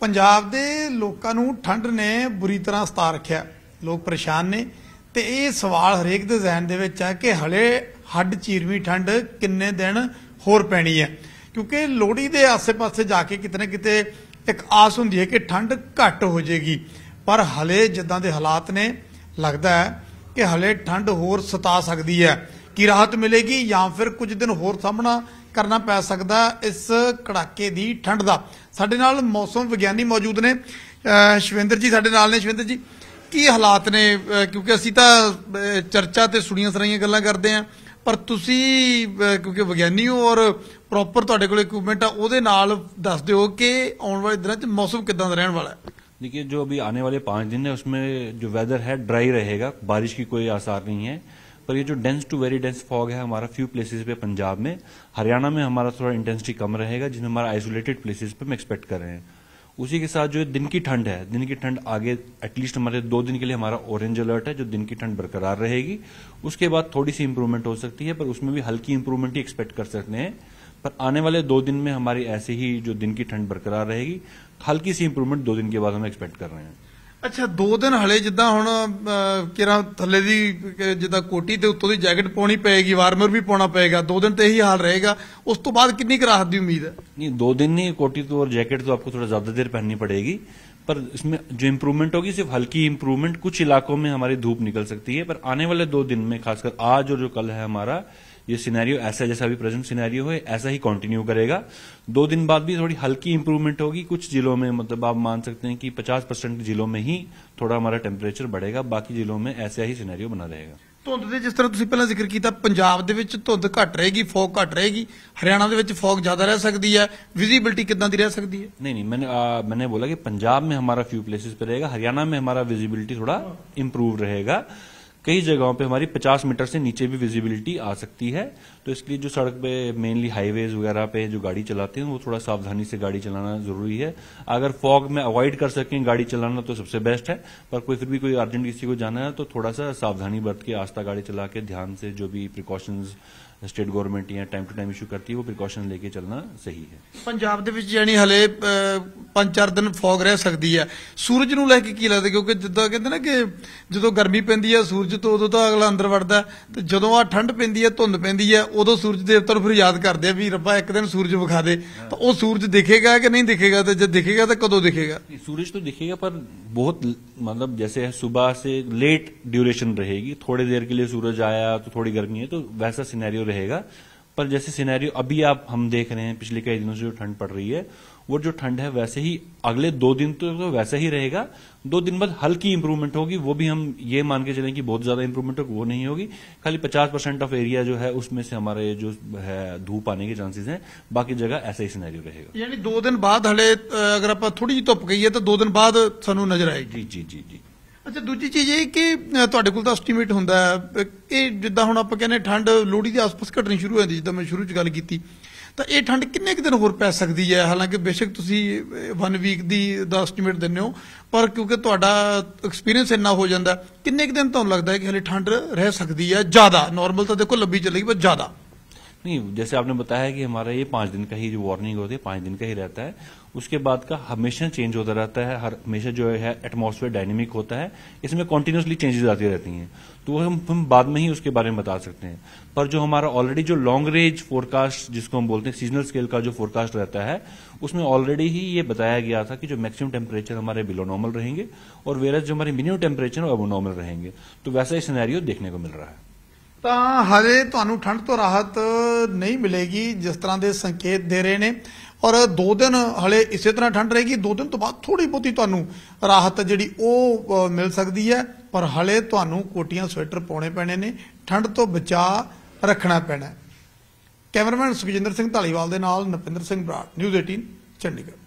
ਪੰਜਾਬ ਦੇ ਲੋਕਾਂ ਨੂੰ ਠੰਡ ਨੇ ਬੁਰੀ ਤਰ੍ਹਾਂ ਸਤਾ ਰੱਖਿਆ ਲੋਕ ਪਰੇਸ਼ਾਨ ਨੇ ਤੇ ਇਹ ਸਵਾਲ ਹਰੇਕ ਦੇ ਜ਼ਿਹਨ ਦੇ ਵਿੱਚ ਆ ਕਿ ਹਲੇ ਹੱਡ ਚੀਰਵੀਂ ਠੰਡ ਕਿੰਨੇ ਦਿਨ ਹੋਰ ਪੈਣੀ ਹੈ ਕਿਉਂਕਿ ਲੋੜੀ ਦੇ ਆਸ-ਪਾਸੇ ਜਾ ਕੇ ਕਿਤੇ ਨਾ ਕਿਤੇ ਇੱਕ ਆਸ ਹੁੰਦੀ ਹੈ ਕਿ ਠੰਡ ਘੱਟ ਹੋ ਜਾਏਗੀ ਪਰ ਹਲੇ ਜਿੱਦਾਂ ਦੇ ਹਾਲਾਤ ਨੇ ਲੱਗਦਾ ਹੈ ਕਿ ਹਲੇ ਠੰਡ ਹੋਰ ਸਤਾ ਸਕਦੀ ਹੈ ਕਿ ਰਾਹਤ ਮਿਲੇਗੀ ਜਾਂ ਫਿਰ ਕੁਝ ਦਿਨ ਹੋਰ ਸਾਹਮਣਾ ਕਰਨਾ ਪੈ ਸਕਦਾ ਇਸ ਕੜਾਕੇ ਦੀ ਠੰਡ ਦਾ ਸਾਡੇ ਨਾਲ ਮੌਸਮ ਵਿਗਿਆਨੀ ਮੌਜੂਦ ਨੇ ਸ਼ਵਿੰਦਰ ਜੀ ਸਾਡੇ ਨਾਲ ਨੇ ਸ਼ਵਿੰਦਰ ਜੀ ਕੀ ਹਾਲਾਤ ਨੇ ਕਿਉਂਕਿ ਅਸੀਂ ਤਾਂ ਚਰਚਾ ਤੇ ਸੁਣੀਆਂ ਸਰਾਈਆਂ ਗੱਲਾਂ ਕਰਦੇ ਆਂ ਪਰ ਤੁਸੀਂ ਕਿਉਂਕਿ ਵਿਗਿਆਨੀ ਹੋ ਔਰ ਪ੍ਰੋਪਰ ਤੁਹਾਡੇ ਕੋਲ ਇਕਵਿਪਮੈਂਟ ਆ ਉਹਦੇ ਨਾਲ ਦੱਸ ਦਿਓ ਕਿ ਆਉਣ ਵਾਲੇ ਦਿਨਾਂ 'ਚ ਮੌਸਮ ਕਿਦਾਂ ਦਾ ਰਹਿਣ ਵਾਲਾ ਹੈ देखिए ਜੋ अभी ਆਨੇ ਵਾਲੇ 5 ਦਿਨ ਨੇ ਉਸਮੇ ਜੋ ਵੈਦਰ ਹੈ ਡਰਾਈ ਰਹੇਗਾ बारिश ਕੀ ਕੋਈ ਆਸਾਰ ਨਹੀਂ ਹੈ पर ये जो dense to very dense fog है हमारा फ्यू प्लेसेस पे पंजाब में हरियाणा में हमारा थोड़ा इंटेंसिटी कम रहेगा जिन्हें हमारा आइसोलेटेड प्लेसेस पे हम एक्सपेक्ट कर रहे हैं उसी के साथ जो दिन की ठंड है दिन की ठंड आगे एटलीस्ट हमारे दो दिन के लिए हमारा ऑरेंज अलर्ट है जो दिन की ठंड बरकरार रहेगी उसके बाद थोड़ी सी इंप्रूवमेंट हो सकती है पर उसमें भी हल्की इंप्रूवमेंट ही एक्सपेक्ट कर सकते हैं पर आने वाले दो दिन में हमारी ऐसे ही जो दिन की ठंड बरकरार रहेगी हल्की सी इंप्रूवमेंट दो दिन के बाद हम एक्सपेक्ट कर रहे हैं ਅੱਛਾ ਦੋ ਦਿਨ ਹਲੇ ਜਿੱਦਾਂ ਹੁਣ ਕਿਰਾ ਥੱਲੇ ਦੀ ਜਿੱਦਾਂ ਕੋਟੀ ਤੇ ਉੱਤੋਂ ਦੀ ਜੈਕਟ ਪਾਉਣੀ ਪਏਗੀ ਵਾਰਮਰ ਵੀ ਪਾਉਣਾ ਪਏਗਾ ਦੋ ਦਿਨ ਤੇ ਇਹੀ ਹਾਲ ਰਹੇਗਾ ਉਸ ਤੋਂ ਬਾਅਦ राहत की उम्मीद है ਨਹੀਂ ਦੋ ਦਿਨ ਨਹੀਂ ਕੋਟੀ तो और जैकेट तो आपको थोड़ा ज्यादा देर पहननी पड़ेगी पर इसमें जो इम्प्रूवमेंट होगी सिर्फ हल्की इम्प्रूवमेंट कुछ इलाकों में हमारी धूप निकल सकती है पर आने वाले दो दिन में खासकर आज और जो कल है हमारा ये सिनेरियो ऐसा जैसा अभी प्रेजेंट सिनेरियो है ऐसा ही कंटिन्यू करेगा दो दिन बाद भी थोड़ी हल्की इंप्रूवमेंट होगी कुछ जिलों में मतलब आप मान सकते हैं कि 50 परसेंट जिलों में ही थोड़ा हमारा टेम्परेचर बढ़ेगा बाकी ਜਿਲ੍ਹੋਂ ਮੇ ਐਸਾ ਹੀ ਸਿਨੈਰੀਓ ਬਣਾ ਰਹੇਗਾ ਧੁੰਦ ਦੇ ਜਿਸ ਤਰ੍ਹਾਂ ਤੁਸੀਂ ਪਹਿਲਾਂ ਜ਼ਿਕਰ ਕੀਤਾ ਪੰਜਾਬ ਦੇ ਵਿੱਚ ਧੁੰਦ ਘਟ ਰਹੇਗੀ ਫੌਗ ਘਟ ਰਹੇਗੀ ਹਰਿਆਣਾ ਦੇ ਵਿੱਚ ਫੌਗ ਜ਼ਿਆਦਾ ਰਹਿ ਸਕਦੀ ਹੈ ਵਿਜ਼ਿਬਿलिटी ਕਿਦਾਂ ਦੀ ਰਹਿ ਸਕਦੀ है नहीं नहीं मैंने आ, मैंने बोला कि पंजाब में हमारा फ्यू प्लेसेस पे रहेगा हरियाणा में हमारा विजिबिलिटी थोड़ा इम्प्रूव रहेगा कई जगहों पे हमारी 50 मीटर से नीचे भी विजिबिलिटी आ सकती है तो इसलिए जो सड़क पे मेनली हाईवेज वगैरह पे जो गाड़ी चलाते हैं वो थोड़ा सावधानी से गाड़ी चलाना जरूरी है अगर फॉग में अवॉइड कर सकें गाड़ी चलाना तो सबसे बेस्ट है पर कोई फिर भी कोई अर्जेंट किसी को जाना है तो थोड़ा सा सावधानी बरत के आस्था गाड़ी चला के ध्यान से जो भी प्रिकॉशंस स्टेट गवर्नमेंट या टाइम टू टाइम इशू करती है वो प्रिकॉशन लेके चलना सही है पंजाब ਪੰਜਾਬ हले पांच चार दिन फॉग रह सकती है सूरज नैके की लगता है क्योंकि जिदा कहते ना कि जो गर्मी पैंती है सूरज ਤੋਂ ਉਦੋਂ ਤਾਂ ਅਗਲਾ ਅੰਦਰ ਵੜਦਾ ਤੇ ਜਦੋਂ ਆ ਠੰਡ ਪੈਂਦੀ ਹੈ ਧੁੰਦ ਪੈਂਦੀ ਹੈ ਉਦੋਂ ਸੂਰਜ ਦੇਵਤਾ ਨੂੰ ਫਿਰ ਯਾਦ ਕਰਦੇ ਆ ਵੀ ਰੱਬਾ ਇੱਕ ਦਿਨ ਸੂਰਜ ਵਿਖਾ ਦੇ ਤਾਂ ਉਹ ਸੂਰਜ ਦਿਖੇਗਾ ਕਿ ਨਹੀਂ ਦਿਖੇਗਾ ਤੇ ਜੇ ਦਿਖੇਗਾ ਤਾਂ ਕਦੋਂ ਦਿਖੇਗਾ ਸੂਰਜ तो दिखेगा पर बहुत मतलब जैसे सुबह से लेट ड्यूरेशन रहेगी थोड़ी देर के लिए सूरज आया तो थोड़ी गर्मी है तो वैसा सिनेरियो रहेगा पर जैसे सिनेरियो अभी आप हम देख रहे हैं पिछले कई दिनों से जो ठंड पड़ रही है वो जो ठंड है वैसे ही अगले दो दिन तो, तो वैसे ही रहेगा दो दिन बाद हल्की इंप्रूवमेंट होगी वो भी हम ये मान के चलें कि बहुत ज्यादा इंप्रूवमेंट होगी वो नहीं होगी खाली पचास परसेंट ऑफ एरिया जो है उसमें से हमारे जो है धूप आने के चांसेस हैं बाकी जगह ऐसा ही सिनेरियो रहेगा यानी दो दिन बाद हले अगर आप थोड़ी जी धुप गई है तो दो दिन बाद सू नजर आएगी जी जी जी जी ਅੱਛਾ ਦੂਜੀ ਚੀਜ਼ ਇਹ ਕਿ ਤੁਹਾਡੇ ਕੋਲ ਤਾਂ ਐਸਟੀਮੇਟ ਹੁੰਦਾ ਹੈ ਇਹ ਜਿੱਦਾਂ ਹੁਣ ਆਪਾਂ ਕਹਿੰਦੇ ਠੰਡ ਲੋੜੀ ਦੇ ਆਸ-ਪਾਸ ਘਟਣੀ ਸ਼ੁਰੂ ਹੋ ਜਾਂਦੀ ਜਿੱਦਾਂ ਮੈਂ ਸ਼ੁਰੂ 'ਚ ਗੱਲ ਕੀਤੀ ਤਾਂ ਇਹ ਠੰਡ ਕਿੰਨੇ ਕਿ ਦਿਨ ਹੋਰ ਪੈ ਸਕਦੀ ਹੈ ਹਾਲਾਂਕਿ ਬੇਸ਼ੱਕ ਤੁਸੀਂ 1 ਵੀਕ ਦੀ ਦਾ ਐਸਟੀਮੇਟ ਦਿੰਦੇ ਹੋ ਪਰ ਕਿਉਂਕਿ ਤੁਹਾਡਾ ਐਕਸਪੀਰੀਅੰਸ ਇੰਨਾ ਹੋ ਜਾਂਦਾ ਕਿੰਨੇ ਕਿ ਦਿਨ ਤੁਹਾਨੂੰ ਲੱਗਦਾ ਹੈ ਕਿ ਹਲੇ ਠੰਡ ਰਹਿ ਸਕਦੀ ਹੈ ਜ਼ਿਆਦਾ ਨਾਰਮਲ ਤਾਂ ਦੇਖੋ ਲੱਭੀ ਚੱਲੇਗੀ ਪਰ ਜ਼ਿਆਦਾ नहीं जैसे आपने बताया कि हमारा ये पांच दिन का ही जो वार्निंग होती है पांच दिन का ही रहता है उसके बाद का हमेशा चेंज होता रहता है हर हमेशा जो है एटमोसफेयर डायनेमिक होता है इसमें कॉन्टिन्यूसली चेंजेस आती रहती हैं तो वो हम हम बाद में ही उसके बारे में बता सकते हैं पर जो हमारा ऑलरेडी जो लॉन्ग रेंज फोरकास्ट जिसको हम बोलते हैं सीजनल स्केल का जो फोरकास्ट रहता है उसमें ऑलरेडी ही ये बताया गया था कि जो मैक्सिमम टेम्परेचर हमारे बिलो नॉर्मल रहेंगे और वेरस जो हमारे मिनिमम टेम्परेचर है वो अब नॉर्मल रहेंगे तो वैसा ही सिनेरियो देखने को मिल रहा है ਤਾਂ ਹਰੇ ਤੁਹਾਨੂੰ ਠੰਡ ਤੋਂ ਰਾਹਤ ਨਹੀਂ ਮਿਲੇਗੀ ਜਿਸ ਤਰ੍ਹਾਂ ਦੇ ਸੰਕੇਤ ਦੇ ਰਹੇ ਨੇ ਔਰ 2 ਦਿਨ ਹਲੇ ਇਸੇ ਤਰ੍ਹਾਂ ਠੰਡ ਰਹੇਗੀ 2 ਦਿਨ ਤੋਂ ਬਾਅਦ ਥੋੜੀ ਬੋਤੀ ਤੁਹਾਨੂੰ ਰਾਹਤ ਜਿਹੜੀ ਉਹ ਮਿਲ ਸਕਦੀ ਹੈ ਪਰ ਹਲੇ ਤੁਹਾਨੂੰ ਕੋਟੀਆਂ ਸਵੈਟਰ ਪਾਉਣੇ ਪੈਣੇ ਨੇ ਠੰਡ ਤੋਂ ਬਚਾ ਰੱਖਣਾ ਪੈਣਾ ਕੈਮਰਾਮੈਨ ਸੁਖਜਿੰਦਰ ਸਿੰਘ ਢਾਲੀਵਾਲ ਦੇ ਨਾਲ ਨਪਿੰਦਰ ਸਿੰਘ ਬਰਾੜ ਨਿਊਜ਼ 18 ਚੰਡੀਗੜ੍ਹ